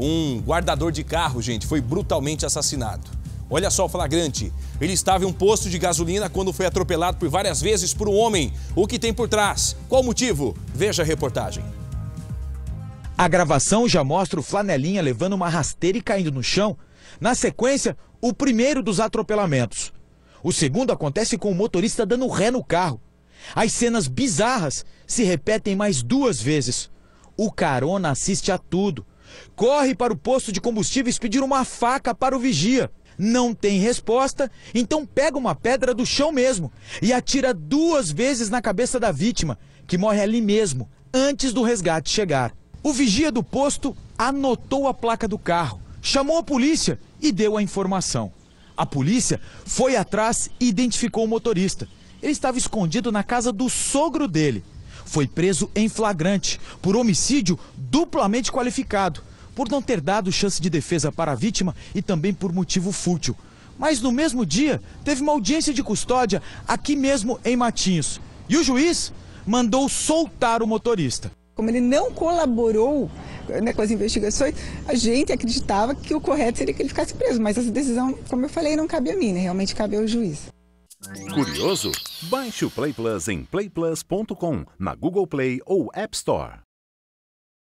Um guardador de carro, gente, foi brutalmente assassinado. Olha só o flagrante. Ele estava em um posto de gasolina quando foi atropelado por várias vezes por um homem. O que tem por trás? Qual o motivo? Veja a reportagem. A gravação já mostra o flanelinha levando uma rasteira e caindo no chão. Na sequência, o primeiro dos atropelamentos. O segundo acontece com o motorista dando ré no carro. As cenas bizarras se repetem mais duas vezes. O carona assiste a tudo corre para o posto de combustíveis pedir uma faca para o vigia. Não tem resposta, então pega uma pedra do chão mesmo e atira duas vezes na cabeça da vítima, que morre ali mesmo, antes do resgate chegar. O vigia do posto anotou a placa do carro, chamou a polícia e deu a informação. A polícia foi atrás e identificou o motorista. Ele estava escondido na casa do sogro dele foi preso em flagrante por homicídio duplamente qualificado, por não ter dado chance de defesa para a vítima e também por motivo fútil. Mas no mesmo dia, teve uma audiência de custódia aqui mesmo em Matinhos. E o juiz mandou soltar o motorista. Como ele não colaborou né, com as investigações, a gente acreditava que o correto seria que ele ficasse preso, mas essa decisão, como eu falei, não cabe a mim, né? realmente cabe ao juiz. Curioso? Baixe o Play Plus em playplus.com, na Google Play ou App Store.